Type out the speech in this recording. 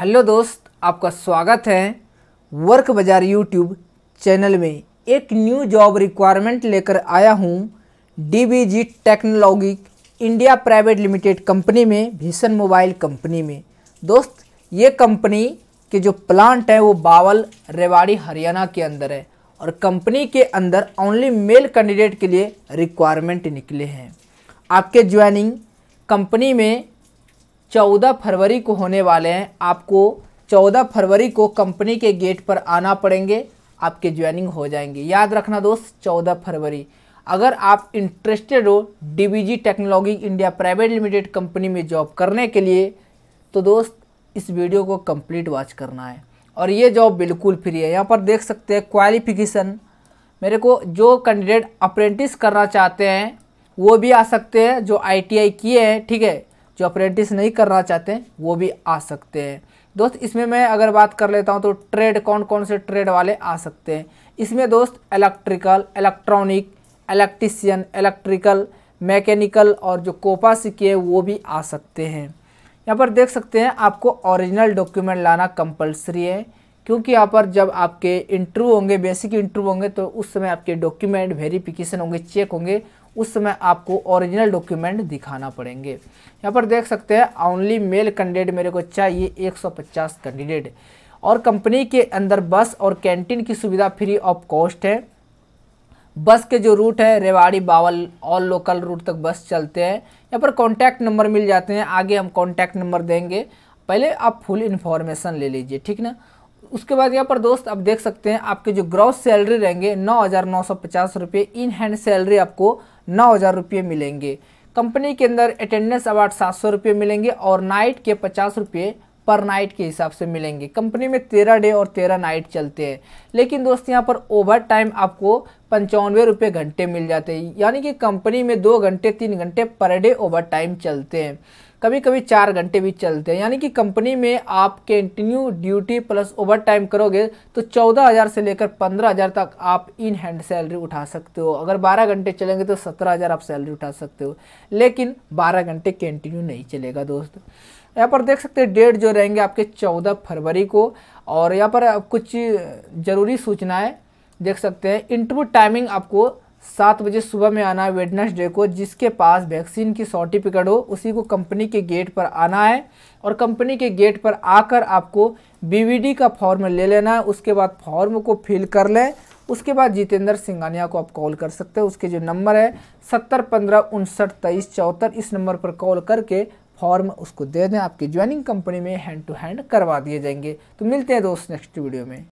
hello दोस्त आपका स्वागत है वर्क बाज़ार यूट्यूब चैनल में एक न्यू जॉब रिक्वायरमेंट लेकर आया हूँ DBG technology India private limited company में भीषण मोबाइल कंपनी में दोस्त ये कंपनी के जो प्लांट है वो बावल रेवाड़ी हरियाणा के अंदर है और कंपनी के अंदर ओनली मेल कैंडिडेट के लिए रिक्वायरमेंट निकले हैं आपके ज्वाइनिंग कंपनी में चौदह फरवरी को होने वाले हैं आपको चौदह फरवरी को कंपनी के गेट पर आना पड़ेंगे आपके ज्वाइनिंग हो जाएंगे याद रखना दोस्त चौदह फरवरी अगर आप इंटरेस्टेड हो DBG technology India private limited company में जॉब करने के लिए तो दोस्त इस वीडियो को कंप्लीट वॉच करना है और ये जॉब बिल्कुल फ्री है यहाँ पर देख सकते हैं क्वालिफिकेशन मेरे को जो कैंडिडेट अप्रेंटिस करना चाहते हैं वो भी आ सकते हैं जो आईटीआई किए हैं ठीक है जो अप्रेंटिस नहीं करना चाहते हैं वो भी आ सकते हैं दोस्त इसमें मैं अगर बात कर लेता हूँ तो ट्रेड कौन कौन से ट्रेड वाले आ सकते हैं इसमें दोस्त electrical electronic electrician electrical mechanical और जो कोपा सीखे वो भी आ सकते हैं यहाँ पर देख सकते हैं आपको ओरिजिनल डॉक्यूमेंट लाना कंपलसरी है क्योंकि यहाँ पर जब आपके इंटरव्यू होंगे बेसिक इंटरव्यू होंगे तो उस समय आपके डॉक्यूमेंट वेरिफिकेशन होंगे चेक होंगे उस समय आपको ओरिजिनल डॉक्यूमेंट दिखाना पड़ेंगे यहाँ पर देख सकते हैं ओनली मेल कैंडिडेट मेरे को चाहिए 150 कैंडिडेट और कंपनी के अंदर बस और कैंटीन की सुविधा फ्री ऑफ कॉस्ट है बस के जो रूट है Rewari Bawal all local route तक बस चलते हैं यहाँ पर कॉन्टैक्ट नंबर मिल जाते हैं आगे हम कॉन्टैक्ट नंबर देंगे पहले आप फुल इन्फॉर्मेशन ले लीजिए ठीक ना उसके बाद यहाँ पर दोस्त आप देख सकते हैं आपके जो ग्रॉस सैलरी रहेंगे नौ हज़ार नौ सौ पचास रुपये इन हैंड सैलरी आपको नौ हज़ार रुपये मिलेंगे कंपनी के अंदर अटेंडेंस अवार्ड सात सौ रुपये मिलेंगे और नाइट के पचास रुपये पर नाइट के हिसाब से मिलेंगे कंपनी में तेरह डे और तेरह नाइट चलते हैं लेकिन दोस्त यहाँ पर ओवर टाइम आपको पंचानवे रुपये घंटे मिल जाते हैं यानी कि कंपनी में दो घंटे तीन घंटे पर डे ओवर टाइम चलते हैं कभी कभी चार घंटे भी चलते हैं यानी कि कंपनी में आप continue duty plus overtime करोगे तो चौदह हज़ार से लेकर पंद्रह हज़ार तक आप इन हैंड सैलरी उठा सकते हो अगर बारह घंटे चलेंगे तो सत्रह हज़ार आप सैलरी उठा सकते हो लेकिन बारह घंटे कंटिन्यू नहीं चलेगा दोस्त यहाँ पर देख सकते हैं डेट जो रहेंगे आपके चौदह फरवरी को और यहाँ पर कुछ ज़रूरी सूचनाएँ देख सकते हैं इंटरव्यू टाइमिंग आपको सात बजे सुबह में आना है वेडनेसडे को जिसके पास वैक्सीन की सर्टिफिकेट हो उसी को कंपनी के गेट पर आना है और कंपनी के गेट पर आकर आपको बीवीडी का फॉर्म ले लेना है उसके बाद फॉर्म को फिल कर लें उसके बाद जितेंद्र सिंगानिया को आप कॉल कर सकते हैं उसके जो नंबर है सत्तर पंद्रह उनसठ तेईस चौहत्तर इस नंबर पर कॉल करके फॉर्म उसको दे दें आपकी ज्वाइनिंग कंपनी में हैंड टू हैंड करवा दिए जाएंगे तो मिलते हैं दोस्त नेक्स्ट वीडियो में